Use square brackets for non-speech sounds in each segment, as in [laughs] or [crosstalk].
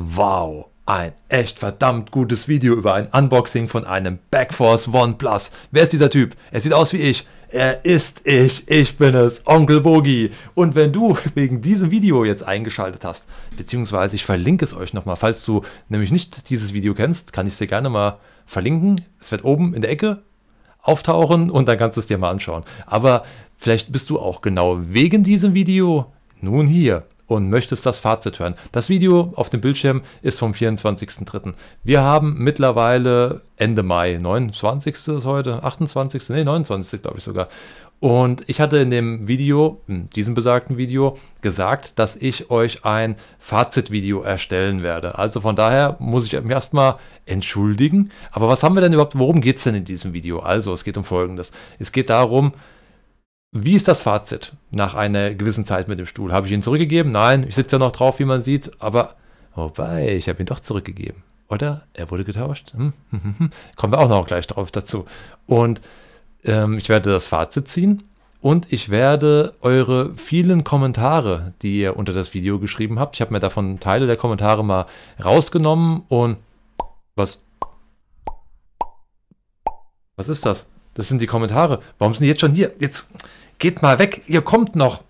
Wow, ein echt verdammt gutes Video über ein Unboxing von einem Backforce One Plus. Wer ist dieser Typ? Er sieht aus wie ich. Er ist ich, ich bin es, Onkel Bogi. Und wenn du [laughs] wegen diesem Video jetzt eingeschaltet hast, beziehungsweise ich verlinke es euch nochmal, falls du nämlich nicht dieses Video kennst, kann ich es dir gerne mal verlinken. Es wird oben in der Ecke auftauchen und dann kannst du es dir mal anschauen. Aber vielleicht bist du auch genau wegen diesem Video nun hier und möchtest das Fazit hören. Das Video auf dem Bildschirm ist vom 24.03. Wir haben mittlerweile Ende Mai, 29. ist heute, 28. nee, 29. glaube ich sogar. Und ich hatte in dem Video, in diesem besagten Video, gesagt, dass ich euch ein Fazitvideo erstellen werde. Also von daher muss ich mich erstmal entschuldigen. Aber was haben wir denn überhaupt, worum geht es denn in diesem Video? Also es geht um Folgendes. Es geht darum, wie ist das Fazit nach einer gewissen Zeit mit dem Stuhl? Habe ich ihn zurückgegeben? Nein, ich sitze ja noch drauf, wie man sieht, aber wobei, ich habe ihn doch zurückgegeben. Oder er wurde getauscht. Hm? [laughs] Kommen wir auch noch gleich drauf dazu. Und ähm, ich werde das Fazit ziehen und ich werde eure vielen Kommentare, die ihr unter das Video geschrieben habt, ich habe mir davon Teile der Kommentare mal rausgenommen und was? Was ist das? Das sind die Kommentare. Warum sind die jetzt schon hier? Jetzt geht mal weg. Ihr kommt noch.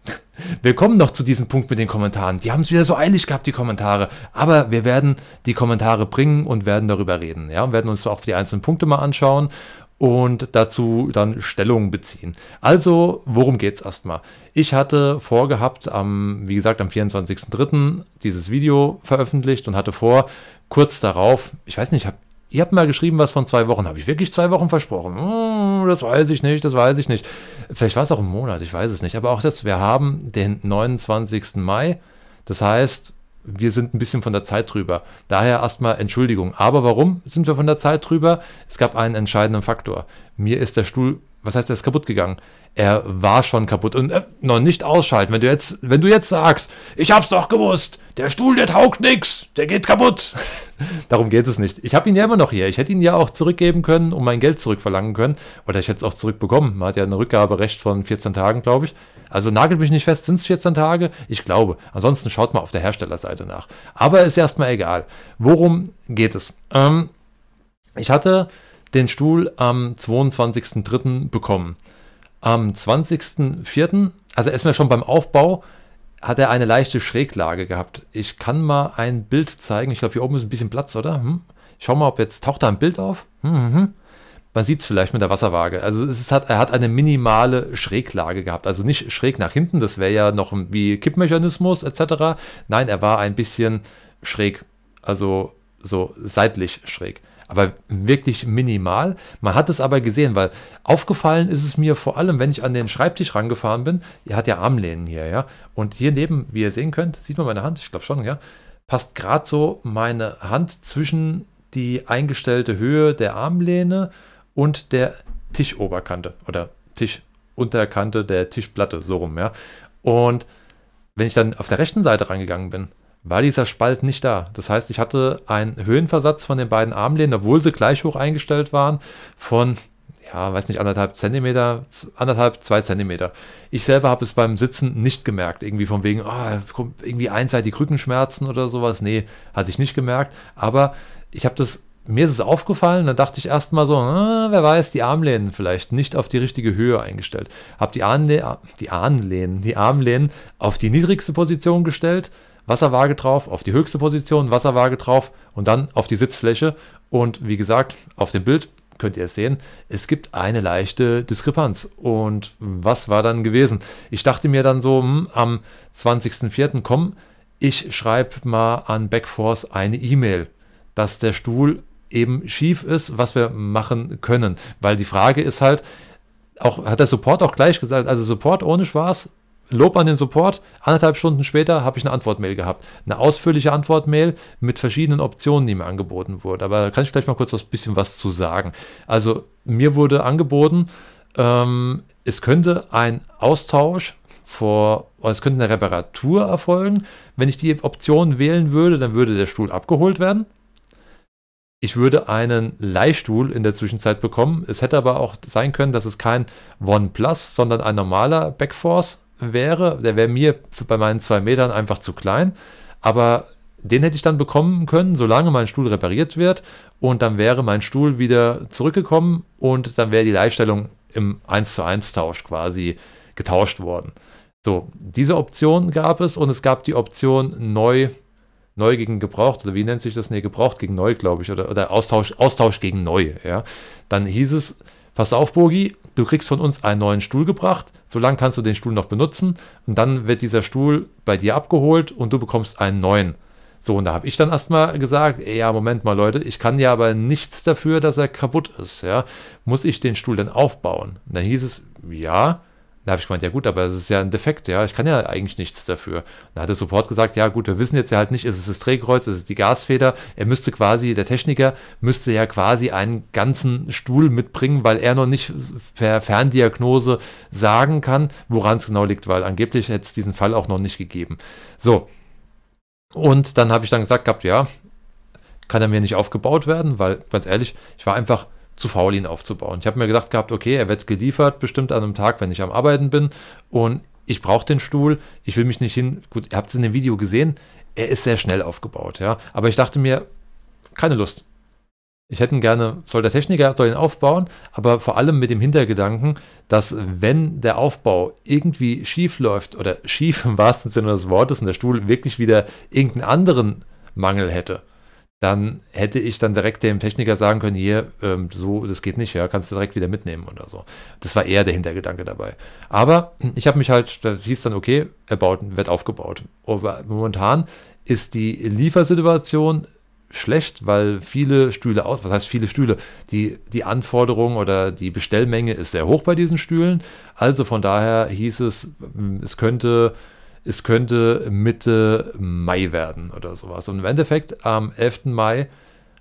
Wir kommen noch zu diesem Punkt mit den Kommentaren. Die haben es wieder so eilig gehabt, die Kommentare. Aber wir werden die Kommentare bringen und werden darüber reden. Ja, und werden uns auch die einzelnen Punkte mal anschauen und dazu dann Stellung beziehen. Also, worum geht's erstmal? Ich hatte vorgehabt, am, wie gesagt, am 24.03. dieses Video veröffentlicht und hatte vor, kurz darauf, ich weiß nicht, ich habe ihr habt mal geschrieben, was von zwei Wochen. Habe ich wirklich zwei Wochen versprochen? Hm, das weiß ich nicht, das weiß ich nicht. Vielleicht war es auch ein Monat, ich weiß es nicht. Aber auch das, wir haben den 29. Mai. Das heißt, wir sind ein bisschen von der Zeit drüber. Daher erstmal Entschuldigung. Aber warum sind wir von der Zeit drüber? Es gab einen entscheidenden Faktor. Mir ist der Stuhl was heißt, er ist kaputt gegangen? Er war schon kaputt und äh, noch nicht ausschalten. Wenn du jetzt, wenn du jetzt sagst, ich hab's doch gewusst, der Stuhl, der taugt nix, der geht kaputt. [laughs] Darum geht es nicht. Ich habe ihn ja immer noch hier. Ich hätte ihn ja auch zurückgeben können und mein Geld zurückverlangen können. Oder ich hätte es auch zurückbekommen. Man hat ja ein Rückgaberecht von 14 Tagen, glaube ich. Also nagelt mich nicht fest, sind es 14 Tage? Ich glaube. Ansonsten schaut mal auf der Herstellerseite nach. Aber ist erstmal egal. Worum geht es? Ähm, ich hatte den Stuhl am 22.03. bekommen. Am 20.04., also erstmal schon beim Aufbau, hat er eine leichte Schräglage gehabt. Ich kann mal ein Bild zeigen. Ich glaube, hier oben ist ein bisschen Platz, oder? Hm? Schau mal, ob jetzt taucht da ein Bild auf. Hm, hm, hm. Man sieht es vielleicht mit der Wasserwaage. Also es hat, er hat eine minimale Schräglage gehabt. Also nicht schräg nach hinten, das wäre ja noch wie Kippmechanismus etc. Nein, er war ein bisschen schräg. Also so seitlich schräg aber wirklich minimal. Man hat es aber gesehen, weil aufgefallen ist es mir vor allem, wenn ich an den Schreibtisch rangefahren bin. Er hat ja Armlehnen hier, ja. Und hier neben, wie ihr sehen könnt, sieht man meine Hand, ich glaube schon, ja, passt gerade so meine Hand zwischen die eingestellte Höhe der Armlehne und der Tischoberkante oder Tischunterkante der Tischplatte, so rum, ja. Und wenn ich dann auf der rechten Seite rangegangen bin, war dieser Spalt nicht da. Das heißt, ich hatte einen Höhenversatz von den beiden Armlehnen, obwohl sie gleich hoch eingestellt waren, von, ja, weiß nicht, anderthalb Zentimeter, anderthalb, zwei Zentimeter. Ich selber habe es beim Sitzen nicht gemerkt, irgendwie von wegen, oh, irgendwie einseitig Rückenschmerzen oder sowas. Nee, hatte ich nicht gemerkt, aber ich habe das mir ist es aufgefallen, dann dachte ich erstmal so, ah, wer weiß, die Armlehnen vielleicht nicht auf die richtige Höhe eingestellt. Hab die, Armlehnen, die, Armlehnen, die Armlehnen auf die niedrigste Position gestellt, Wasserwaage drauf, auf die höchste Position, Wasserwaage drauf und dann auf die Sitzfläche. Und wie gesagt, auf dem Bild könnt ihr es sehen, es gibt eine leichte Diskrepanz. Und was war dann gewesen? Ich dachte mir dann so, hm, am 20.04. komm, ich schreibe mal an Backforce eine E-Mail, dass der Stuhl eben schief ist, was wir machen können. Weil die Frage ist halt, auch, hat der Support auch gleich gesagt, also Support ohne Spaß, Lob an den Support. Anderthalb Stunden später habe ich eine Antwortmail gehabt. Eine ausführliche Antwortmail mit verschiedenen Optionen, die mir angeboten wurden. Aber da kann ich gleich mal kurz ein bisschen was zu sagen. Also mir wurde angeboten, ähm, es könnte ein Austausch vor, es könnte eine Reparatur erfolgen. Wenn ich die Option wählen würde, dann würde der Stuhl abgeholt werden. Ich würde einen Leihstuhl in der Zwischenzeit bekommen. Es hätte aber auch sein können, dass es kein OnePlus, sondern ein normaler Backforce wäre, der wäre mir bei meinen zwei Metern einfach zu klein. Aber den hätte ich dann bekommen können, solange mein Stuhl repariert wird. Und dann wäre mein Stuhl wieder zurückgekommen und dann wäre die Leihstellung im 1 zu 1 Tausch quasi getauscht worden. So, diese Option gab es und es gab die Option neu, neu gegen gebraucht oder wie nennt sich das? Ne, gebraucht gegen neu, glaube ich, oder, oder Austausch, Austausch gegen neu, ja. Dann hieß es, pass auf, Bogi, du kriegst von uns einen neuen Stuhl gebracht, solange kannst du den Stuhl noch benutzen und dann wird dieser Stuhl bei dir abgeholt und du bekommst einen neuen. So, und da habe ich dann erstmal gesagt, ja, Moment mal, Leute, ich kann ja aber nichts dafür, dass er kaputt ist, ja. Muss ich den Stuhl denn aufbauen? Und dann hieß es, ja, da habe ich gemeint, ja gut, aber es ist ja ein Defekt, ja, ich kann ja eigentlich nichts dafür. Da hat der Support gesagt, ja gut, wir wissen jetzt ja halt nicht, ist es das Drehkreuz, ist es die Gasfeder. Er müsste quasi, der Techniker müsste ja quasi einen ganzen Stuhl mitbringen, weil er noch nicht per Ferndiagnose sagen kann, woran es genau liegt, weil angeblich hätte es diesen Fall auch noch nicht gegeben. So. Und dann habe ich dann gesagt gehabt, ja, kann er mir nicht aufgebaut werden, weil ganz ehrlich, ich war einfach zu faul, ihn aufzubauen. Ich habe mir gedacht gehabt, okay, er wird geliefert, bestimmt an einem Tag, wenn ich am Arbeiten bin und ich brauche den Stuhl, ich will mich nicht hin. Gut, ihr habt es in dem Video gesehen, er ist sehr schnell aufgebaut, ja. Aber ich dachte mir, keine Lust. Ich hätte ihn gerne, soll der Techniker, soll ihn aufbauen, aber vor allem mit dem Hintergedanken, dass wenn der Aufbau irgendwie schief läuft oder schief im wahrsten Sinne des Wortes und der Stuhl wirklich wieder irgendeinen anderen Mangel hätte, dann hätte ich dann direkt dem Techniker sagen können, hier, ähm, so, das geht nicht, ja, kannst du direkt wieder mitnehmen oder so. Das war eher der Hintergedanke dabei. Aber ich habe mich halt, da hieß dann, okay, erbaut, wird aufgebaut. Aber momentan ist die Liefersituation schlecht, weil viele Stühle aus, was heißt viele Stühle, die, die Anforderung oder die Bestellmenge ist sehr hoch bei diesen Stühlen. Also von daher hieß es, es könnte es könnte Mitte Mai werden oder sowas. Und im Endeffekt am 11. Mai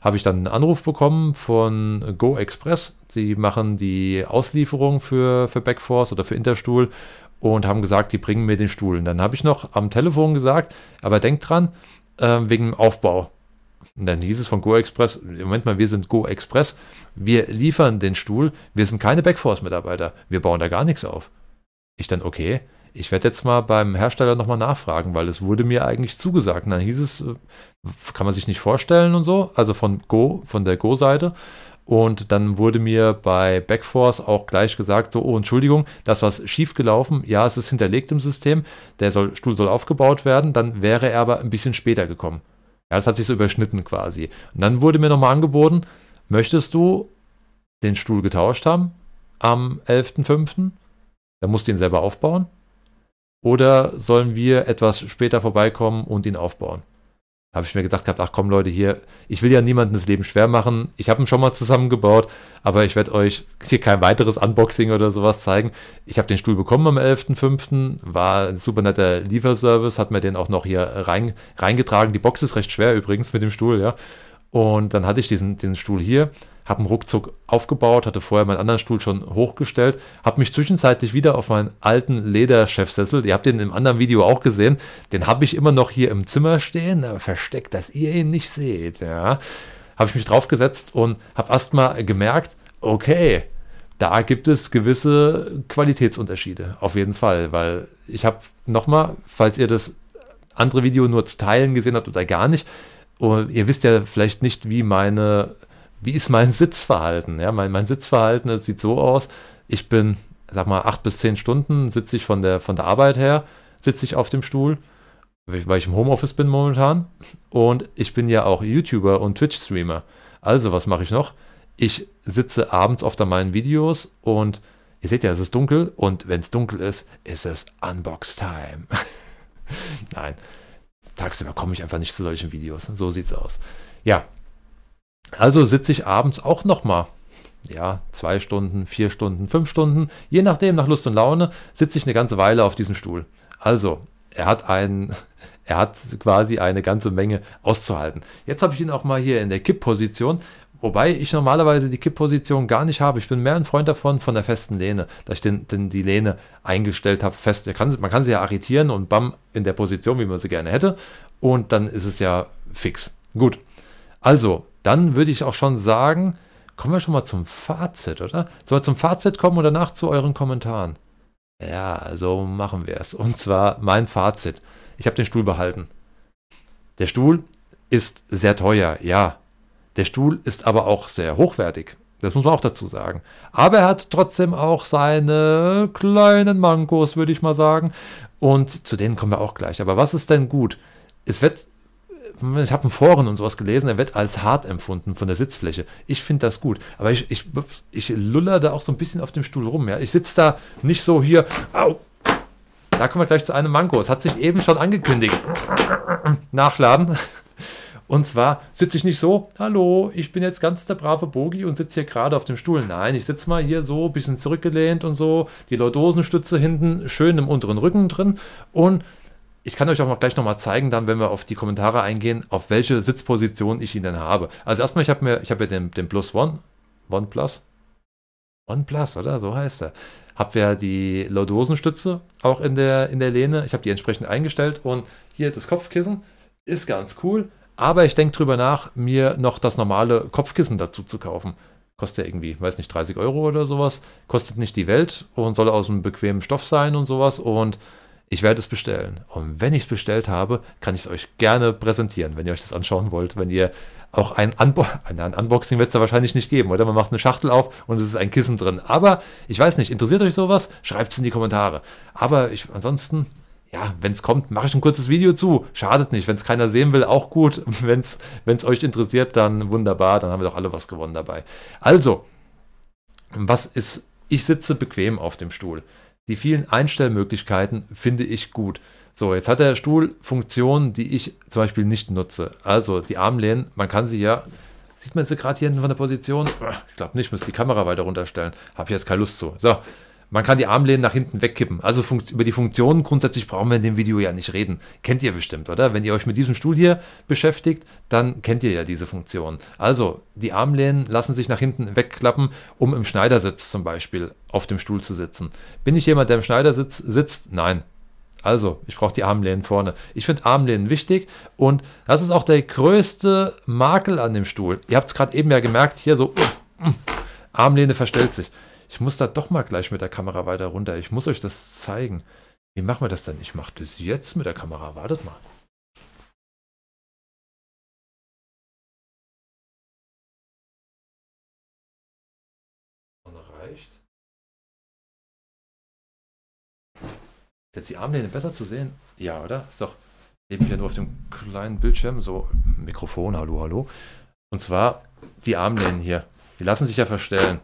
habe ich dann einen Anruf bekommen von Go Express. Die machen die Auslieferung für, für Backforce oder für Interstuhl und haben gesagt, die bringen mir den Stuhl. Und dann habe ich noch am Telefon gesagt, aber denkt dran, äh, wegen dem Aufbau. Und dann hieß es von Go Express, Moment mal, wir sind Go Express, wir liefern den Stuhl, wir sind keine Backforce-Mitarbeiter, wir bauen da gar nichts auf. Ich dann, okay, ich werde jetzt mal beim Hersteller nochmal nachfragen, weil es wurde mir eigentlich zugesagt. dann hieß es, äh, kann man sich nicht vorstellen und so, also von Go, von der Go-Seite. Und dann wurde mir bei Backforce auch gleich gesagt, so, oh, Entschuldigung, das war schiefgelaufen. Ja, es ist hinterlegt im System, der soll, Stuhl soll aufgebaut werden, dann wäre er aber ein bisschen später gekommen. Ja, das hat sich so überschnitten quasi. Und dann wurde mir nochmal angeboten, möchtest du den Stuhl getauscht haben am 11.05.? Dann musst du ihn selber aufbauen. Oder sollen wir etwas später vorbeikommen und ihn aufbauen? Habe ich mir gedacht gehabt, ach komm Leute, hier, ich will ja niemandem das Leben schwer machen. Ich habe ihn schon mal zusammengebaut, aber ich werde euch hier kein weiteres Unboxing oder sowas zeigen. Ich habe den Stuhl bekommen am 11.05., war ein super netter Lieferservice, hat mir den auch noch hier rein, reingetragen. Die Box ist recht schwer übrigens mit dem Stuhl, ja. Und dann hatte ich diesen, diesen Stuhl hier habe einen Ruckzuck aufgebaut, hatte vorher meinen anderen Stuhl schon hochgestellt, habe mich zwischenzeitlich wieder auf meinen alten Lederchefsessel, ihr habt den im anderen Video auch gesehen, den habe ich immer noch hier im Zimmer stehen, versteckt, dass ihr ihn nicht seht, ja. Habe ich mich draufgesetzt und habe erstmal gemerkt, okay, da gibt es gewisse Qualitätsunterschiede, auf jeden Fall, weil ich habe nochmal, falls ihr das andere Video nur zu Teilen gesehen habt oder gar nicht, ihr wisst ja vielleicht nicht, wie meine wie ist mein Sitzverhalten? Ja, mein, mein Sitzverhalten das sieht so aus, ich bin, sag mal, acht bis zehn Stunden sitze ich von der, von der Arbeit her, sitze ich auf dem Stuhl, weil ich im Homeoffice bin momentan. Und ich bin ja auch YouTuber und Twitch-Streamer. Also, was mache ich noch? Ich sitze abends oft an meinen Videos und ihr seht ja, es ist dunkel und wenn es dunkel ist, ist es Unbox-Time. [laughs] Nein, tagsüber komme ich einfach nicht zu solchen Videos. So sieht's aus. Ja, also sitze ich abends auch nochmal ja, zwei Stunden, vier Stunden, fünf Stunden, je nachdem, nach Lust und Laune, sitze ich eine ganze Weile auf diesem Stuhl. Also, er hat einen, [laughs] er hat quasi eine ganze Menge auszuhalten. Jetzt habe ich ihn auch mal hier in der Kippposition, wobei ich normalerweise die Kippposition gar nicht habe. Ich bin mehr ein Freund davon, von der festen Lehne, dass ich den, den die Lehne eingestellt habe, fest. Kann, man kann sie ja arretieren und bam, in der Position, wie man sie gerne hätte. Und dann ist es ja fix. Gut, also, dann würde ich auch schon sagen, kommen wir schon mal zum Fazit, oder? Sollen wir zum Fazit kommen und danach zu euren Kommentaren? Ja, so machen wir es. Und zwar mein Fazit. Ich habe den Stuhl behalten. Der Stuhl ist sehr teuer, ja. Der Stuhl ist aber auch sehr hochwertig. Das muss man auch dazu sagen. Aber er hat trotzdem auch seine kleinen Mankos, würde ich mal sagen. Und zu denen kommen wir auch gleich. Aber was ist denn gut? Es wird ich habe in Foren und sowas gelesen, er wird als hart empfunden von der Sitzfläche. Ich finde das gut. Aber ich, ich, ich luller da auch so ein bisschen auf dem Stuhl rum. Ja? Ich sitze da nicht so hier, au, da kommen wir gleich zu einem Manko. Es hat sich eben schon angekündigt. Nachladen. Und zwar sitze ich nicht so, hallo, ich bin jetzt ganz der brave Bogi und sitze hier gerade auf dem Stuhl. Nein, ich sitze mal hier so, ein bisschen zurückgelehnt und so, die Lordosenstütze hinten schön im unteren Rücken drin und ich kann euch auch noch gleich nochmal zeigen, dann, wenn wir auf die Kommentare eingehen, auf welche Sitzposition ich ihn denn habe. Also erstmal, ich habe mir, ich habe den, den Plus One, One Plus, One Plus, oder? So heißt er. Habe ja die Lordosenstütze auch in der, in der Lehne. Ich habe die entsprechend eingestellt und hier das Kopfkissen ist ganz cool. Aber ich denke drüber nach, mir noch das normale Kopfkissen dazu zu kaufen. Kostet ja irgendwie, weiß nicht, 30 Euro oder sowas. Kostet nicht die Welt und soll aus einem bequemen Stoff sein und sowas. Und ich werde es bestellen. Und wenn ich es bestellt habe, kann ich es euch gerne präsentieren, wenn ihr euch das anschauen wollt. Wenn ihr auch ein, Unbo ein Unboxing wird es da wahrscheinlich nicht geben, oder? Man macht eine Schachtel auf und es ist ein Kissen drin. Aber ich weiß nicht, interessiert euch sowas? Schreibt es in die Kommentare. Aber ich, ansonsten, ja, wenn es kommt, mache ich ein kurzes Video zu. Schadet nicht. Wenn es keiner sehen will, auch gut. [laughs] Wenn es euch interessiert, dann wunderbar. Dann haben wir doch alle was gewonnen dabei. Also, was ist, ich sitze bequem auf dem Stuhl. Die vielen Einstellmöglichkeiten finde ich gut. So, jetzt hat der Stuhl Funktionen, die ich zum Beispiel nicht nutze. Also die Armlehnen, man kann sie ja, sieht man sie gerade hier hinten von der Position? Ich glaube nicht, müsste die Kamera weiter runterstellen. Habe ich jetzt keine Lust zu. So, man kann die Armlehnen nach hinten wegkippen. Also über die Funktionen grundsätzlich brauchen wir in dem Video ja nicht reden. Kennt ihr bestimmt, oder? Wenn ihr euch mit diesem Stuhl hier beschäftigt, dann kennt ihr ja diese Funktion. Also die Armlehnen lassen sich nach hinten wegklappen, um im Schneidersitz zum Beispiel auf dem Stuhl zu sitzen. Bin ich jemand, der im Schneidersitz sitzt? Nein, also, ich brauche die Armlehnen vorne. Ich finde Armlehnen wichtig und das ist auch der größte Makel an dem Stuhl. Ihr habt es gerade eben ja gemerkt, hier so uh, uh, Armlehne verstellt sich ich muss da doch mal gleich mit der Kamera weiter runter. Ich muss euch das zeigen. Wie machen wir das denn? Ich mache das jetzt mit der Kamera. Wartet mal. Reicht. Jetzt die Armlehne besser zu sehen? Ja, oder? Ist doch eben ja nur auf dem kleinen Bildschirm, so Mikrofon, hallo, hallo. Und zwar die Armlehnen hier. Die lassen sich ja verstellen.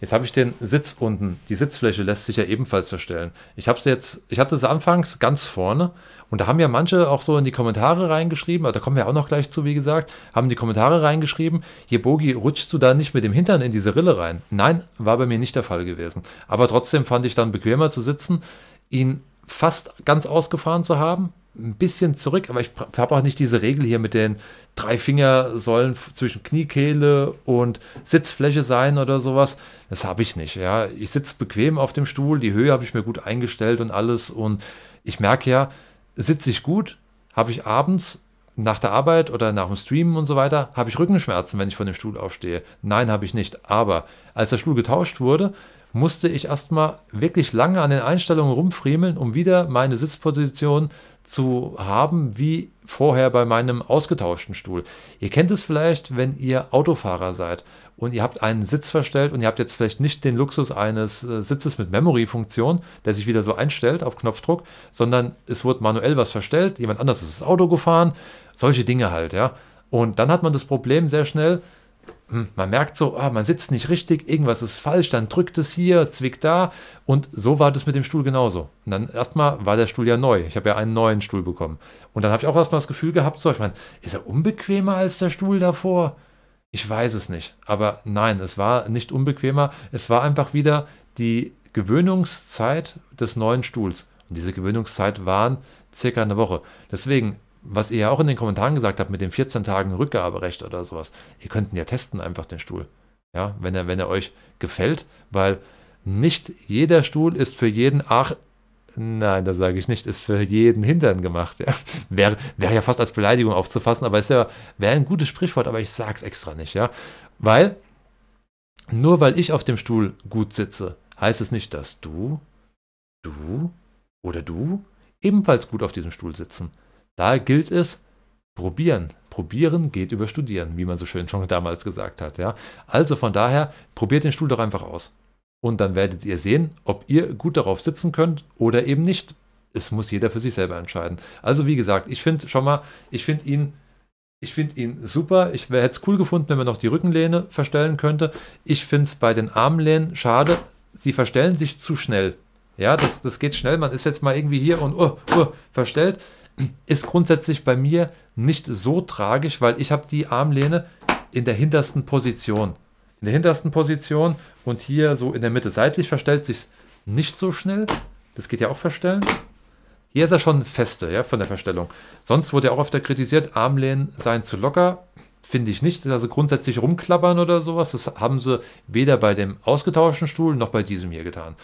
Jetzt habe ich den Sitz unten. Die Sitzfläche lässt sich ja ebenfalls verstellen. Ich habe sie jetzt, ich hatte sie anfangs ganz vorne und da haben ja manche auch so in die Kommentare reingeschrieben, aber da kommen wir auch noch gleich zu, wie gesagt, haben die Kommentare reingeschrieben, hier Bogi, rutschst du da nicht mit dem Hintern in diese Rille rein? Nein, war bei mir nicht der Fall gewesen. Aber trotzdem fand ich dann bequemer zu sitzen, ihn fast ganz ausgefahren zu haben, ein bisschen zurück, aber ich habe auch nicht diese Regel hier mit den drei Finger sollen zwischen Kniekehle und Sitzfläche sein oder sowas. Das habe ich nicht. Ja, ich sitze bequem auf dem Stuhl, die Höhe habe ich mir gut eingestellt und alles. Und ich merke ja, sitze ich gut, habe ich abends nach der Arbeit oder nach dem Streamen und so weiter, habe ich Rückenschmerzen, wenn ich von dem Stuhl aufstehe? Nein, habe ich nicht. Aber als der Stuhl getauscht wurde, musste ich erstmal wirklich lange an den Einstellungen rumfriemeln, um wieder meine Sitzposition zu zu haben wie vorher bei meinem ausgetauschten Stuhl. Ihr kennt es vielleicht, wenn ihr Autofahrer seid und ihr habt einen Sitz verstellt und ihr habt jetzt vielleicht nicht den Luxus eines äh, Sitzes mit Memory-Funktion, der sich wieder so einstellt auf Knopfdruck, sondern es wurde manuell was verstellt, jemand anders ist das Auto gefahren, solche Dinge halt, ja. Und dann hat man das Problem sehr schnell, hm, man merkt so, ah, man sitzt nicht richtig, irgendwas ist falsch, dann drückt es hier, zwickt da. Und so war das mit dem Stuhl genauso. Und dann erstmal war der Stuhl ja neu. Ich habe ja einen neuen Stuhl bekommen. Und dann habe ich auch erstmal das Gefühl gehabt, so, ich meine, ist er unbequemer als der Stuhl davor? Ich weiß es nicht. Aber nein, es war nicht unbequemer. Es war einfach wieder die Gewöhnungszeit des neuen Stuhls. Und diese Gewöhnungszeit waren circa eine Woche. Deswegen, was ihr ja auch in den Kommentaren gesagt habt mit den 14 Tagen Rückgaberecht oder sowas, ihr könnten ja testen einfach den Stuhl. Ja, wenn er, wenn er euch gefällt, weil nicht jeder Stuhl ist für jeden, ach, nein, das sage ich nicht, ist für jeden Hintern gemacht. Ja. Wäre, [laughs] wäre ja fast als Beleidigung aufzufassen, aber ist ja, wäre ein gutes Sprichwort, aber ich sage es extra nicht, ja. Weil, nur weil ich auf dem Stuhl gut sitze, heißt es nicht, dass du, du oder du ebenfalls gut auf diesem Stuhl sitzen. Da gilt es, probieren. Probieren geht über Studieren, wie man so schön schon damals gesagt hat. Ja? Also von daher, probiert den Stuhl doch einfach aus. Und dann werdet ihr sehen, ob ihr gut darauf sitzen könnt oder eben nicht. Es muss jeder für sich selber entscheiden. Also wie gesagt, ich finde schon mal, ich finde ihn ich finde ihn super. Ich hätte es cool gefunden, wenn man noch die Rückenlehne verstellen könnte. Ich finde es bei den Armlehnen schade. Sie verstellen sich zu schnell. Ja, das, das geht schnell. Man ist jetzt mal irgendwie hier und uh, uh, verstellt ist grundsätzlich bei mir nicht so tragisch, weil ich habe die Armlehne in der hintersten Position. In der hintersten Position und hier so in der Mitte. Seitlich verstellt sich nicht so schnell. Das geht ja auch verstellen. Hier ist er schon feste ja, von der Verstellung. Sonst wurde ja auch öfter kritisiert, Armlehnen seien zu locker. Finde ich nicht. Also grundsätzlich rumklappern oder sowas, das haben sie weder bei dem ausgetauschten Stuhl noch bei diesem hier getan.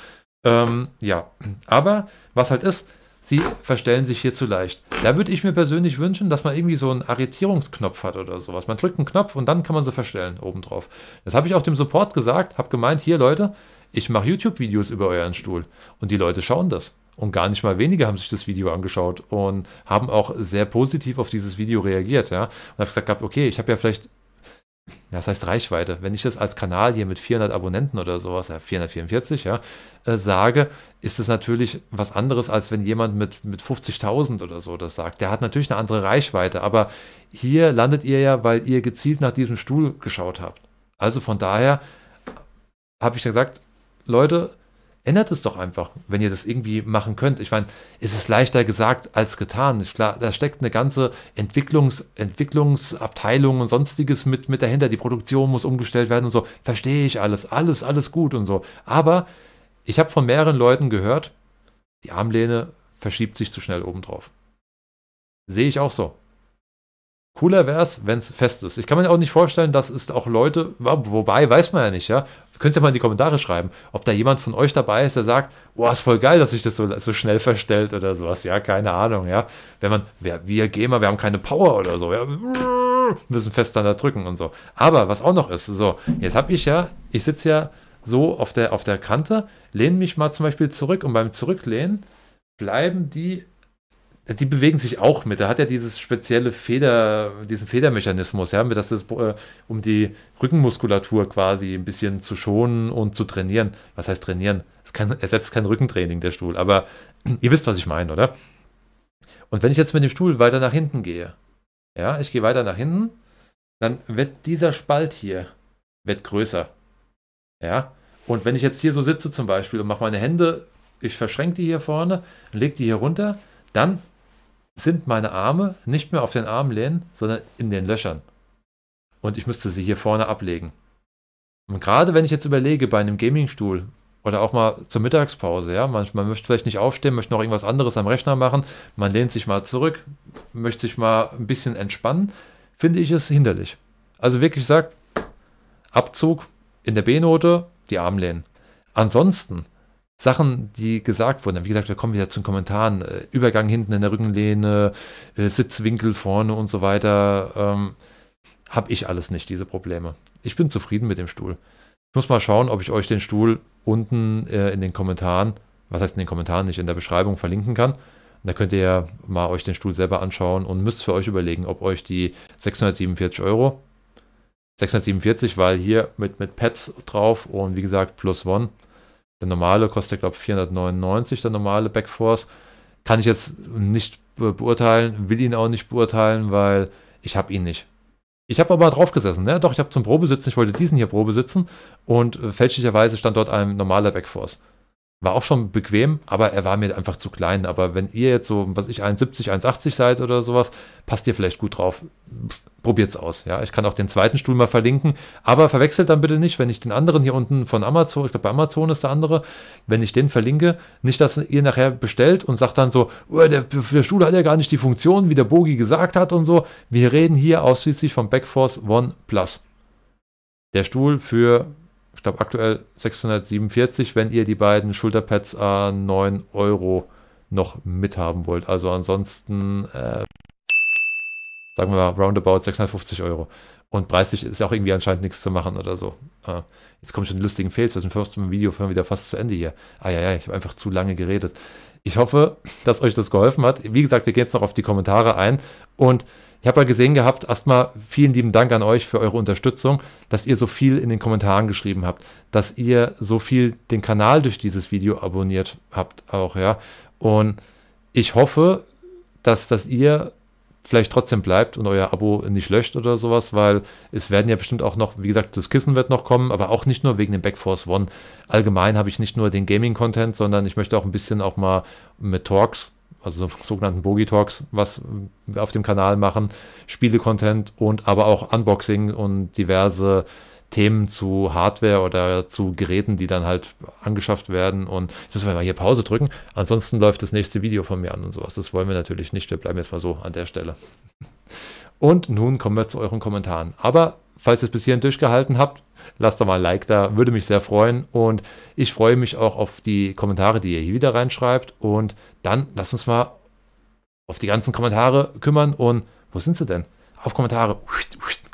Ähm, ja, aber was halt ist, sie verstellen sich hier zu leicht. Da würde ich mir persönlich wünschen, dass man irgendwie so einen Arretierungsknopf hat oder sowas. Man drückt einen Knopf und dann kann man sie verstellen obendrauf. Das habe ich auch dem Support gesagt, habe gemeint, hier Leute, ich mache YouTube-Videos über euren Stuhl. Und die Leute schauen das. Und gar nicht mal wenige haben sich das Video angeschaut und haben auch sehr positiv auf dieses Video reagiert. Ja? Und habe gesagt, okay, ich habe ja vielleicht das heißt Reichweite, wenn ich das als Kanal hier mit 400 Abonnenten oder sowas, ja, 444, ja, äh, sage, ist es natürlich was anderes, als wenn jemand mit, mit 50.000 oder so das sagt. Der hat natürlich eine andere Reichweite, aber hier landet ihr ja, weil ihr gezielt nach diesem Stuhl geschaut habt. Also von daher habe ich gesagt, Leute, ändert es doch einfach, wenn ihr das irgendwie machen könnt. Ich meine, es ist leichter gesagt als getan. Ich, klar, da steckt eine ganze Entwicklungs, Entwicklungsabteilung und sonstiges mit, mit dahinter. Die Produktion muss umgestellt werden und so. Verstehe ich alles, alles, alles gut und so. Aber ich habe von mehreren Leuten gehört, die Armlehne verschiebt sich zu schnell obendrauf. Sehe ich auch so. Cooler wäre es, wenn es fest ist. Ich kann mir auch nicht vorstellen, dass es auch Leute, wobei weiß man ja nicht, ja, könnt ihr ja mal in die Kommentare schreiben, ob da jemand von euch dabei ist, der sagt, boah, ist voll geil, dass sich das so, so schnell verstellt oder sowas. Ja, keine Ahnung, ja. Wenn man, wir, wir Gamer, wir haben keine Power oder so. Ja. Müssen fest dann da drücken und so. Aber was auch noch ist, so, jetzt habe ich ja, ich sitze ja so auf der, auf der Kante, lehne mich mal zum Beispiel zurück und beim Zurücklehnen bleiben die die bewegen sich auch mit. Da hat er dieses spezielle Feder, diesen Federmechanismus, ja, mit das äh, um die Rückenmuskulatur quasi ein bisschen zu schonen und zu trainieren. Was heißt trainieren? Es kann, ersetzt kein Rückentraining, der Stuhl, aber [clears throat] ihr wisst, was ich meine, oder? Und wenn ich jetzt mit dem Stuhl weiter nach hinten gehe, ja, ich gehe weiter nach hinten, dann wird dieser Spalt hier wird größer. Ja, und wenn ich jetzt hier so sitze zum Beispiel und mache meine Hände, ich verschränke die hier vorne, lege die hier runter, dann sind meine Arme nicht mehr auf den Armlehnen, sondern in den Löchern. Und ich müsste sie hier vorne ablegen. Und gerade wenn ich jetzt überlege, bei einem Gamingstuhl oder auch mal zur Mittagspause, ja, man, man möchte vielleicht nicht aufstehen, möchte noch irgendwas anderes am Rechner machen, man lehnt sich mal zurück, möchte sich mal ein bisschen entspannen, finde ich es hinderlich. Also wirklich sagt, Abzug in der B-Note, die Armlehnen. Ansonsten Sachen, die gesagt wurden. Wie gesagt, wir kommen wieder zu den Kommentaren. Äh, Übergang hinten in der Rückenlehne, äh, Sitzwinkel vorne und so weiter. Ähm, Habe ich alles nicht, diese Probleme. Ich bin zufrieden mit dem Stuhl. Ich muss mal schauen, ob ich euch den Stuhl unten äh, in den Kommentaren, was heißt in den Kommentaren nicht, in der Beschreibung verlinken kann. Und da könnt ihr ja mal euch den Stuhl selber anschauen und müsst für euch überlegen, ob euch die 647 Euro, 647, weil hier mit, mit Pads drauf und wie gesagt plus One, der normale kostet, glaube ich, 499, der normale Backforce. Kann ich jetzt nicht beurteilen, will ihn auch nicht beurteilen, weil ich habe ihn nicht. Ich habe aber drauf gesessen, ne? Doch, ich habe zum Probesitzen, ich wollte diesen hier probesitzen und äh, fälschlicherweise stand dort ein normaler Backforce. War auch schon bequem, aber er war mir einfach zu klein. Aber wenn ihr jetzt so, was ich, 1,70, 1,80 seid oder sowas, passt ihr vielleicht gut drauf. Pff, probiert's aus. Ja, ich kann auch den zweiten Stuhl mal verlinken. Aber verwechselt dann bitte nicht, wenn ich den anderen hier unten von Amazon, ich glaube bei Amazon ist der andere, wenn ich den verlinke, nicht, dass ihr nachher bestellt und sagt dann so, oh, der, der Stuhl hat ja gar nicht die Funktion, wie der Bogi gesagt hat und so. Wir reden hier ausschließlich vom Backforce One Plus. Der Stuhl für ich glaube aktuell 647, wenn ihr die beiden Schulterpads a äh, 9 Euro noch mithaben wollt. Also ansonsten, äh, sagen wir mal, roundabout 650 Euro. Und preislich ist ja auch irgendwie anscheinend nichts zu machen oder so. Ah, jetzt kommen schon die lustigen Fails. Wir sind fast im Video schon wieder fast zu Ende hier. Ah ja, ja, ich habe einfach zu lange geredet. Ich hoffe, dass euch das geholfen hat. Wie gesagt, wir gehen jetzt noch auf die Kommentare ein und ich habe ja gesehen gehabt, erstmal vielen lieben Dank an euch für eure Unterstützung, dass ihr so viel in den Kommentaren geschrieben habt, dass ihr so viel den Kanal durch dieses Video abonniert habt auch, ja. Und ich hoffe, dass, dass ihr vielleicht trotzdem bleibt und euer Abo nicht löscht oder sowas, weil es werden ja bestimmt auch noch, wie gesagt, das Kissen wird noch kommen, aber auch nicht nur wegen dem Backforce One. Allgemein habe ich nicht nur den Gaming-Content, sondern ich möchte auch ein bisschen auch mal mit Talks also sogenannten Bogey Talks, was wir auf dem Kanal machen, Spiele-Content und aber auch Unboxing und diverse Themen zu Hardware oder zu Geräten, die dann halt angeschafft werden. Und ich muss mal hier Pause drücken. Ansonsten läuft das nächste Video von mir an und sowas. Das wollen wir natürlich nicht. Wir bleiben jetzt mal so an der Stelle. Und nun kommen wir zu euren Kommentaren. Aber falls ihr es bis hierhin durchgehalten habt, lasst doch mal ein Like da, würde mich sehr freuen. Und ich freue mich auch auf die Kommentare, die ihr hier wieder reinschreibt. Und dann lasst uns mal auf die ganzen Kommentare kümmern. Und wo sind sie denn? Auf Kommentare.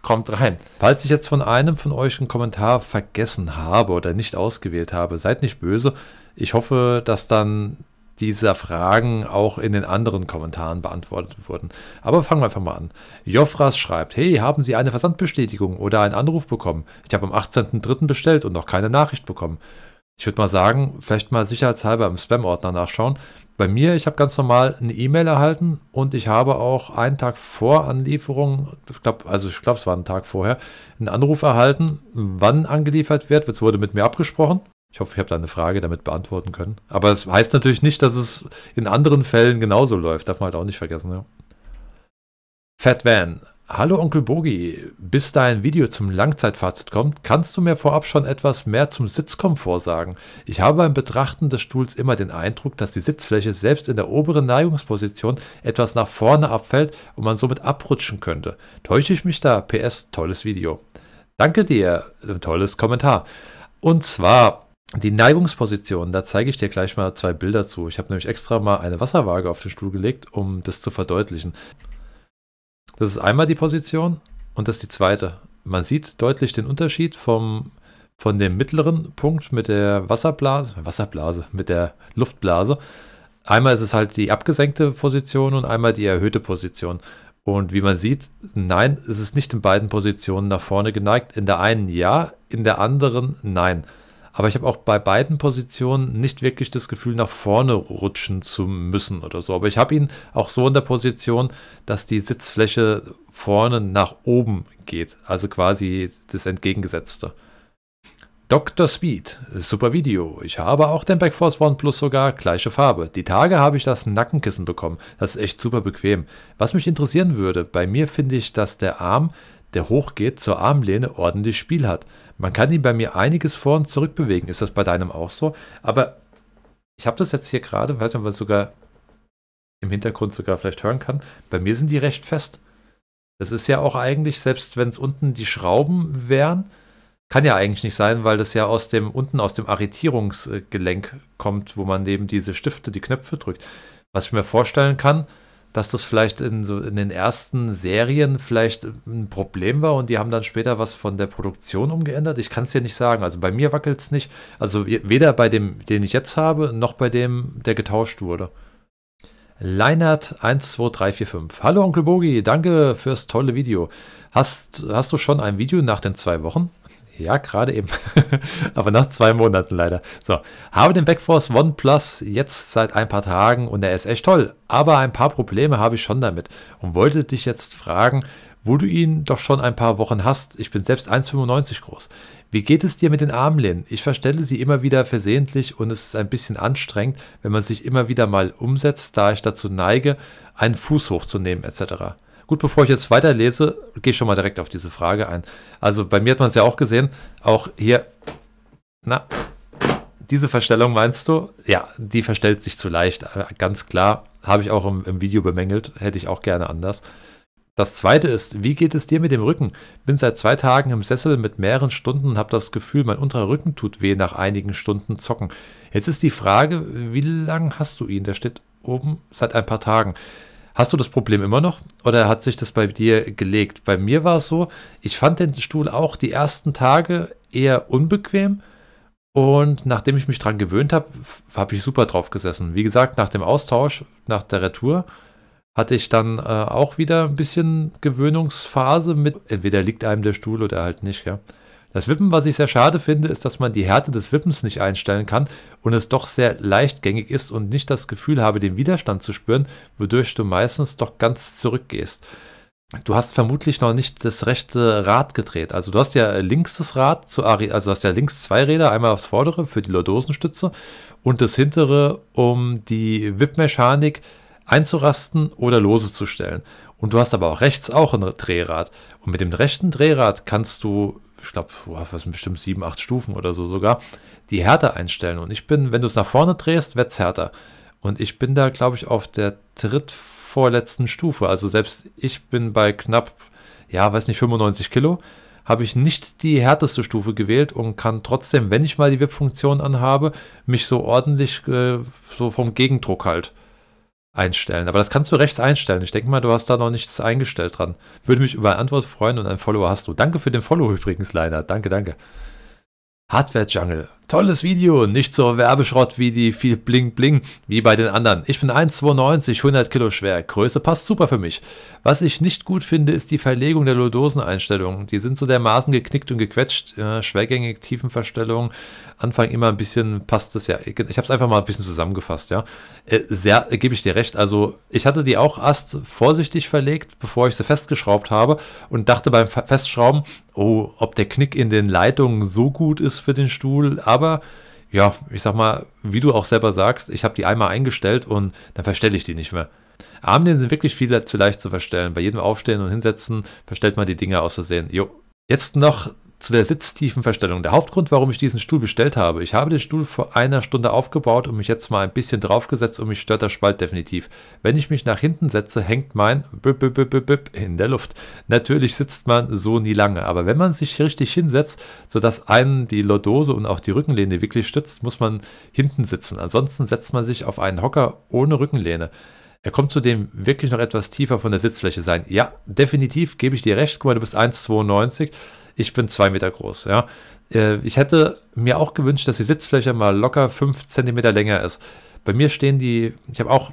Kommt rein. Falls ich jetzt von einem von euch einen Kommentar vergessen habe oder nicht ausgewählt habe, seid nicht böse. Ich hoffe, dass dann dieser Fragen auch in den anderen Kommentaren beantwortet wurden. Aber fangen wir einfach mal an. Jofras schreibt, hey, haben Sie eine Versandbestätigung oder einen Anruf bekommen? Ich habe am 18.03. bestellt und noch keine Nachricht bekommen. Ich würde mal sagen, vielleicht mal sicherheitshalber im Spam-Ordner nachschauen. Bei mir, ich habe ganz normal eine E-Mail erhalten und ich habe auch einen Tag vor Anlieferung, ich glaub, also ich glaube, es war ein Tag vorher, einen Anruf erhalten, wann angeliefert wird. Es wurde mit mir abgesprochen ich hoffe, ich habe deine Frage damit beantworten können. Aber es das heißt natürlich nicht, dass es in anderen Fällen genauso läuft. Darf man halt auch nicht vergessen. Ja. Fat Van. Hallo Onkel Bogi, bis dein Video zum Langzeitfazit kommt, kannst du mir vorab schon etwas mehr zum Sitzkomfort sagen. Ich habe beim Betrachten des Stuhls immer den Eindruck, dass die Sitzfläche selbst in der oberen Neigungsposition etwas nach vorne abfällt und man somit abrutschen könnte. Täusche ich mich da? PS, tolles Video. Danke dir, äh, tolles Kommentar. Und zwar die Neigungsposition, da zeige ich dir gleich mal zwei Bilder zu. Ich habe nämlich extra mal eine Wasserwaage auf den Stuhl gelegt, um das zu verdeutlichen. Das ist einmal die Position und das ist die zweite. Man sieht deutlich den Unterschied vom, von dem mittleren Punkt mit der Wasserblase, Wasserblase, mit der Luftblase. Einmal ist es halt die abgesenkte Position und einmal die erhöhte Position. Und wie man sieht, nein, es ist nicht in beiden Positionen nach vorne geneigt. In der einen ja, in der anderen nein. Aber ich habe auch bei beiden Positionen nicht wirklich das Gefühl, nach vorne rutschen zu müssen oder so. Aber ich habe ihn auch so in der Position, dass die Sitzfläche vorne nach oben geht. Also quasi das Entgegengesetzte. Dr. Speed, super Video. Ich habe auch den Backforce One Plus sogar, gleiche Farbe. Die Tage habe ich das Nackenkissen bekommen. Das ist echt super bequem. Was mich interessieren würde, bei mir finde ich, dass der Arm der hochgeht zur Armlehne, ordentlich Spiel hat. Man kann ihn bei mir einiges vor und zurück bewegen. Ist das bei deinem auch so? Aber ich habe das jetzt hier gerade, weiß nicht, ob man sogar im Hintergrund sogar vielleicht hören kann. Bei mir sind die recht fest. Das ist ja auch eigentlich, selbst wenn es unten die Schrauben wären, kann ja eigentlich nicht sein, weil das ja aus dem unten aus dem Arretierungsgelenk kommt, wo man neben diese Stifte die Knöpfe drückt. Was ich mir vorstellen kann, dass das vielleicht in, so in den ersten Serien vielleicht ein Problem war und die haben dann später was von der Produktion umgeändert? Ich kann es dir nicht sagen. Also bei mir wackelt es nicht. Also weder bei dem, den ich jetzt habe, noch bei dem, der getauscht wurde. Leinert 12345. Hallo Onkel Bogi, danke fürs tolle Video. Hast, hast du schon ein Video nach den zwei Wochen? Ja, gerade eben. [laughs] Aber nach zwei Monaten leider. So, habe den Backforce OnePlus jetzt seit ein paar Tagen und er ist echt toll. Aber ein paar Probleme habe ich schon damit und wollte dich jetzt fragen, wo du ihn doch schon ein paar Wochen hast. Ich bin selbst 1,95 groß. Wie geht es dir mit den Armlehnen? Ich verstelle sie immer wieder versehentlich und es ist ein bisschen anstrengend, wenn man sich immer wieder mal umsetzt, da ich dazu neige, einen Fuß hochzunehmen etc. Gut, bevor ich jetzt weiterlese, gehe ich schon mal direkt auf diese Frage ein. Also bei mir hat man es ja auch gesehen, auch hier, na, diese Verstellung meinst du? Ja, die verstellt sich zu leicht, äh, ganz klar. Habe ich auch im, im Video bemängelt, hätte ich auch gerne anders. Das zweite ist, wie geht es dir mit dem Rücken? Bin seit zwei Tagen im Sessel mit mehreren Stunden und habe das Gefühl, mein unterer Rücken tut weh nach einigen Stunden zocken. Jetzt ist die Frage, wie lange hast du ihn? Der steht oben seit ein paar Tagen. Hast du das Problem immer noch oder hat sich das bei dir gelegt? Bei mir war es so, ich fand den Stuhl auch die ersten Tage eher unbequem und nachdem ich mich dran gewöhnt habe, habe ich super drauf gesessen. Wie gesagt, nach dem Austausch, nach der Retour, hatte ich dann äh, auch wieder ein bisschen Gewöhnungsphase mit. Entweder liegt einem der Stuhl oder halt nicht, ja. Das Wippen, was ich sehr schade finde, ist, dass man die Härte des Wippens nicht einstellen kann und es doch sehr leichtgängig ist und nicht das Gefühl habe, den Widerstand zu spüren, wodurch du meistens doch ganz zurückgehst. Du hast vermutlich noch nicht das rechte Rad gedreht. Also du hast ja links das Rad, zu, also hast ja links zwei Räder, einmal aufs vordere für die Lordosenstütze und das hintere, um die Wippmechanik einzurasten oder lose zu stellen. Und du hast aber auch rechts auch ein Drehrad. Und mit dem rechten Drehrad kannst du ich glaube, was sind bestimmt sieben, acht Stufen oder so sogar, die Härte einstellen. Und ich bin, wenn du es nach vorne drehst, wird es härter. Und ich bin da, glaube ich, auf der drittvorletzten Stufe. Also selbst ich bin bei knapp, ja, weiß nicht, 95 Kilo, habe ich nicht die härteste Stufe gewählt und kann trotzdem, wenn ich mal die VIP-Funktion anhabe, mich so ordentlich äh, so vom Gegendruck halt einstellen. Aber das kannst du rechts einstellen. Ich denke mal, du hast da noch nichts eingestellt dran. Würde mich über eine Antwort freuen und einen Follower hast du. Danke für den Follow übrigens, leider. Danke, danke. Hardware Jungle. Tolles Video, nicht so Werbeschrott wie die viel Bling Bling wie bei den anderen. Ich bin 1,92, 100 Kilo schwer. Größe passt super für mich. Was ich nicht gut finde, ist die Verlegung der lodosen Die sind so dermaßen geknickt und gequetscht. Äh, schwergängig, Tiefenverstellung. Anfang immer ein bisschen passt das ja. Ich habe es einfach mal ein bisschen zusammengefasst, ja. Äh, sehr, äh, gebe ich dir recht. Also, ich hatte die auch erst vorsichtig verlegt, bevor ich sie festgeschraubt habe und dachte beim Festschrauben, oh, ob der Knick in den Leitungen so gut ist für den Stuhl, aber aber ja, ich sag mal, wie du auch selber sagst, ich habe die einmal eingestellt und dann verstelle ich die nicht mehr. Armlehnen sind wirklich viel zu leicht zu verstellen. Bei jedem Aufstehen und Hinsetzen verstellt man die Dinge aus Versehen. Jo. Jetzt noch zu der Sitztiefenverstellung. Der Hauptgrund, warum ich diesen Stuhl bestellt habe. Ich habe den Stuhl vor einer Stunde aufgebaut und mich jetzt mal ein bisschen draufgesetzt und mich stört der Spalt definitiv. Wenn ich mich nach hinten setze, hängt mein Bip, Bip, Bip, Bip in der Luft. Natürlich sitzt man so nie lange, aber wenn man sich richtig hinsetzt, sodass einen die Lordose und auch die Rückenlehne wirklich stützt, muss man hinten sitzen. Ansonsten setzt man sich auf einen Hocker ohne Rückenlehne. Er kommt zudem wirklich noch etwas tiefer von der Sitzfläche sein. Ja, definitiv, gebe ich dir recht. Guck mal, du bist 1,92 ich bin zwei Meter groß, ja. Äh, ich hätte mir auch gewünscht, dass die Sitzfläche mal locker fünf Zentimeter länger ist. Bei mir stehen die, ich habe auch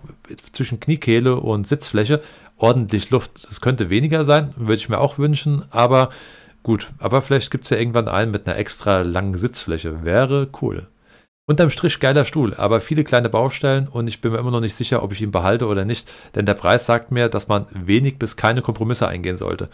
zwischen Kniekehle und Sitzfläche ordentlich Luft. Es könnte weniger sein, würde ich mir auch wünschen, aber gut. Aber vielleicht gibt es ja irgendwann einen mit einer extra langen Sitzfläche. Wäre cool. Unterm Strich geiler Stuhl, aber viele kleine Baustellen und ich bin mir immer noch nicht sicher, ob ich ihn behalte oder nicht, denn der Preis sagt mir, dass man wenig bis keine Kompromisse eingehen sollte.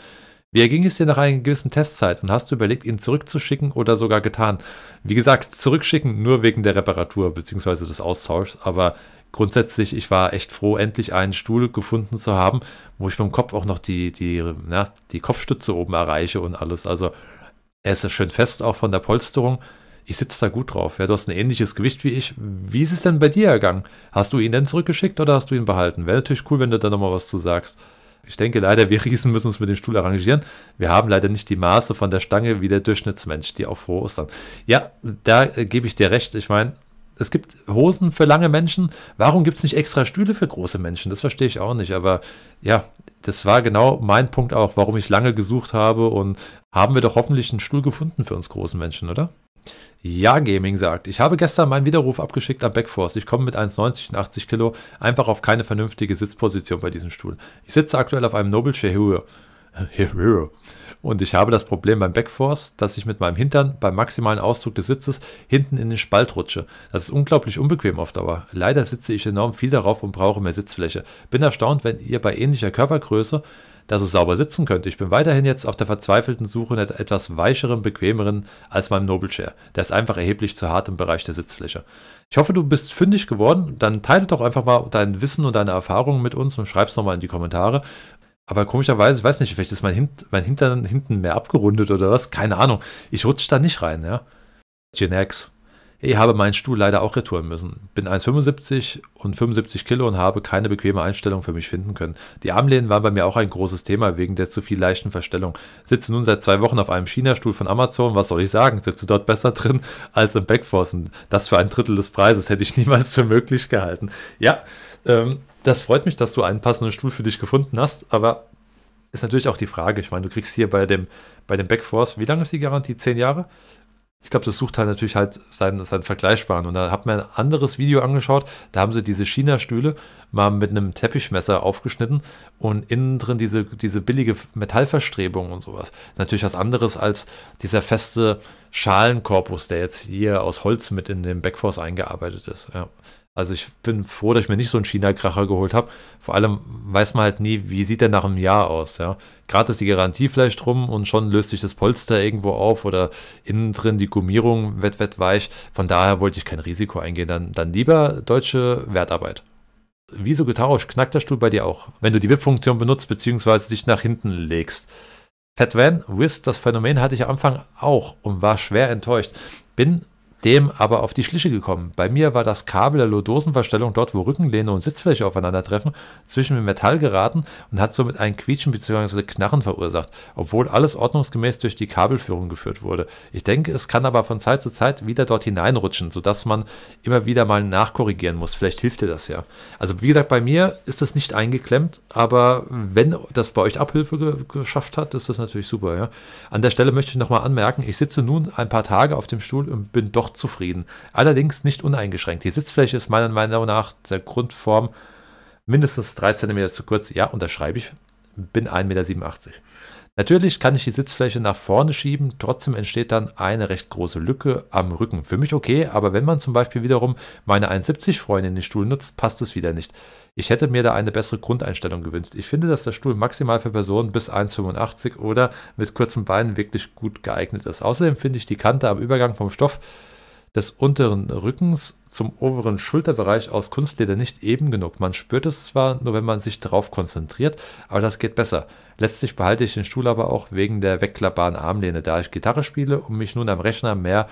Wie erging es dir nach einer gewissen Testzeit und hast du überlegt, ihn zurückzuschicken oder sogar getan? Wie gesagt, zurückschicken nur wegen der Reparatur bzw. des Austauschs, aber grundsätzlich, ich war echt froh, endlich einen Stuhl gefunden zu haben, wo ich beim Kopf auch noch die, die, na, die Kopfstütze oben erreiche und alles. Also er ist ja schön fest auch von der Polsterung. Ich sitze da gut drauf. Ja, du hast ein ähnliches Gewicht wie ich. Wie ist es denn bei dir ergangen? Hast du ihn denn zurückgeschickt oder hast du ihn behalten? Wäre natürlich cool, wenn du da nochmal was zu sagst. Ich denke leider, wir Riesen [laughs] müssen uns mit dem Stuhl arrangieren. Wir haben leider nicht die Maße von der Stange wie der Durchschnittsmensch, die auf frohe Ostern. Ja, da äh, gebe ich dir recht. Ich meine, es gibt Hosen für lange Menschen. Warum gibt es nicht extra Stühle für große Menschen? Das verstehe ich auch nicht. Aber ja, das war genau mein Punkt auch, warum ich lange gesucht habe. Und haben wir doch hoffentlich einen Stuhl gefunden für uns großen Menschen, oder? Ja, Gaming sagt, ich habe gestern meinen Widerruf abgeschickt am Backforce. Ich komme mit 1,90 und 80 Kilo einfach auf keine vernünftige Sitzposition bei diesem Stuhl. Ich sitze aktuell auf einem Noble Chehue. [laughs] Und ich habe das Problem beim Backforce, dass ich mit meinem Hintern beim maximalen Ausdruck des Sitzes hinten in den Spalt rutsche. Das ist unglaublich unbequem auf Dauer. Leider sitze ich enorm viel darauf und brauche mehr Sitzfläche. Bin erstaunt, wenn ihr bei ähnlicher Körpergröße dass es sauber sitzen könnte. Ich bin weiterhin jetzt auf der verzweifelten Suche nach etwas weicheren, bequemeren als meinem Noble Chair. Der ist einfach erheblich zu hart im Bereich der Sitzfläche. Ich hoffe, du bist fündig geworden. Dann teile doch einfach mal dein Wissen und deine Erfahrungen mit uns und schreib es nochmal in die Kommentare. Aber komischerweise, ich weiß nicht, vielleicht ist mein, Hin mein Hintern hinten mehr abgerundet oder was. Keine Ahnung. Ich rutsche da nicht rein, ja. Gen X. Ich habe meinen Stuhl leider auch retouren müssen. Bin 1,75 und 75 Kilo und habe keine bequeme Einstellung für mich finden können. Die Armlehnen waren bei mir auch ein großes Thema wegen der zu viel leichten Verstellung. Sitze nun seit zwei Wochen auf einem China-Stuhl von Amazon. Was soll ich sagen? Sitze dort besser [laughs] drin als im Backforce. das für ein Drittel des Preises hätte ich niemals für möglich gehalten. Ja, ähm, das freut mich, dass du einen passenden Stuhl für dich gefunden hast, aber ist natürlich auch die Frage. Ich meine, du kriegst hier bei dem, bei dem Backforce, wie lange ist die Garantie? Zehn Jahre? ich glaube, das sucht halt natürlich halt seinen, seinen Vergleichbaren. Und da hat man ein anderes Video angeschaut, da haben sie diese China-Stühle mal mit einem Teppichmesser aufgeschnitten und innen drin diese, diese billige Metallverstrebung und sowas. natürlich was anderes als dieser feste Schalenkorpus, der jetzt hier aus Holz mit in den Backforce eingearbeitet ist. Ja. Also ich bin froh, dass ich mir nicht so einen China-Kracher geholt habe. Vor allem weiß man halt nie, wie sieht der nach einem Jahr aus. Ja? Gerade ist die Garantie vielleicht rum und schon löst sich das Polster irgendwo auf oder innen drin die Gummierung wett, wett weich. Von daher wollte ich kein Risiko eingehen. Dann, dann lieber deutsche Wertarbeit. Wieso getauscht? Knackt der Stuhl bei dir auch? Wenn du die WIP-Funktion benutzt bzw. dich nach hinten legst. Fat Van, Whist, das Phänomen hatte ich am Anfang auch und war schwer enttäuscht. Bin dem aber auf die Schliche gekommen. Bei mir war das Kabel der Lodosenverstellung dort, wo Rückenlehne und Sitzfläche aufeinandertreffen, zwischen dem Metall geraten und hat somit ein Quietschen bzw. Knarren verursacht, obwohl alles ordnungsgemäß durch die Kabelführung geführt wurde. Ich denke, es kann aber von Zeit zu Zeit wieder dort hineinrutschen, sodass man immer wieder mal nachkorrigieren muss. Vielleicht hilft dir das ja. Also wie gesagt, bei mir ist das nicht eingeklemmt, aber wenn das bei euch Abhilfe ge geschafft hat, ist das natürlich super. Ja? An der Stelle möchte ich nochmal anmerken, ich sitze nun ein paar Tage auf dem Stuhl und bin doch noch zufrieden. Allerdings nicht uneingeschränkt. Die Sitzfläche ist meiner Meinung nach der Grundform mindestens 3 cm zu kurz. Ja, unterschreibe ich. Bin 1,87 Meter. Natürlich kann ich die Sitzfläche nach vorne schieben, trotzdem entsteht dann eine recht große Lücke am Rücken. Für mich okay, aber wenn man zum Beispiel wiederum meine 1,70-Freundin den Stuhl nutzt, passt es wieder nicht. Ich hätte mir da eine bessere Grundeinstellung gewünscht. Ich finde, dass der Stuhl maximal für Personen bis 1,85 oder mit kurzen Beinen wirklich gut geeignet ist. Außerdem finde ich die Kante am Übergang vom Stoff des unteren Rückens zum oberen Schulterbereich aus Kunstleder nicht eben genug. Man spürt es zwar, nur wenn man sich darauf konzentriert, aber das geht besser. Letztlich behalte ich den Stuhl aber auch wegen der wegklappbaren Armlehne, da ich Gitarre spiele und mich nun am Rechner mehr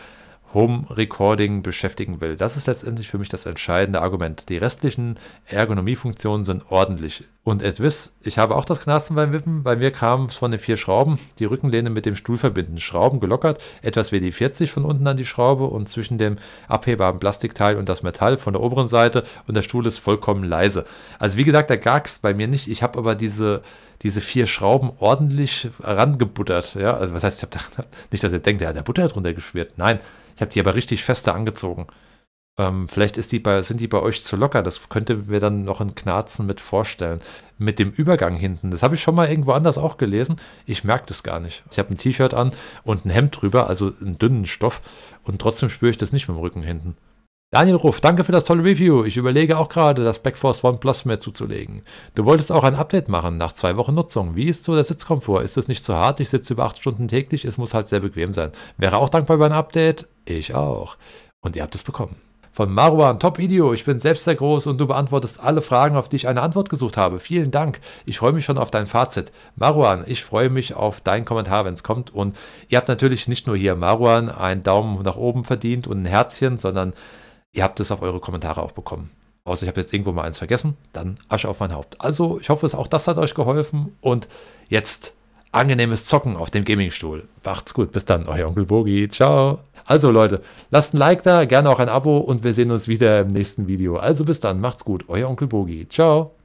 Home Recording beschäftigen will. Das ist letztendlich für mich das entscheidende Argument. Die restlichen Ergonomiefunktionen sind ordentlich. Und Edwis, ich habe auch das Knarzen beim Wippen. Bei mir kam es von den vier Schrauben, die Rückenlehne mit dem Stuhl verbinden. Schrauben gelockert, etwas WD-40 von unten an die Schraube und zwischen dem abhebbaren Plastikteil und das Metall von der oberen Seite und der Stuhl ist vollkommen leise. Also wie gesagt, da gab es bei mir nicht. Ich habe aber diese diese vier Schrauben ordentlich herangebuttert. Ja, also was heißt, ich habe da, [laughs] nicht, dass ihr denkt, ja, der Butter hat runtergeschmiert. Nein, ich habe die aber richtig feste angezogen. Ähm, vielleicht ist die bei, sind die bei euch zu locker. Das könnte mir dann noch ein Knarzen mit vorstellen. Mit dem Übergang hinten. Das habe ich schon mal irgendwo anders auch gelesen. Ich merke das gar nicht. Ich habe ein T-Shirt an und ein Hemd drüber, also einen dünnen Stoff. Und trotzdem spüre ich das nicht mit dem Rücken hinten. Daniel Ruff, danke für das tolle Review. Ich überlege auch gerade, das Backforce One Plus mehr zuzulegen. Du wolltest auch ein Update machen nach zwei Wochen Nutzung. Wie ist so der Sitzkomfort? Ist es nicht zu hart? Ich sitze über acht Stunden täglich. Es muss halt sehr bequem sein. Wäre auch dankbar über ein Update? Ich auch. Und ihr habt es bekommen. Von Marwan, top Video. Ich bin selbst sehr groß und du beantwortest alle Fragen, auf die ich eine Antwort gesucht habe. Vielen Dank. Ich freue mich schon auf dein Fazit. Marwan, ich freue mich auf deinen Kommentar, wenn es kommt. Und ihr habt natürlich nicht nur hier Marwan einen Daumen nach oben verdient und ein Herzchen, sondern Ihr habt es auf eure Kommentare auch bekommen. Außer ich habe jetzt irgendwo mal eins vergessen, dann Asche auf mein Haupt. Also ich hoffe, es auch das hat euch geholfen und jetzt angenehmes Zocken auf dem Gamingstuhl. Macht's gut, bis dann, euer Onkel Bogi. Ciao. Also Leute, lasst ein Like da, gerne auch ein Abo und wir sehen uns wieder im nächsten Video. Also bis dann, macht's gut, euer Onkel Bogi. Ciao.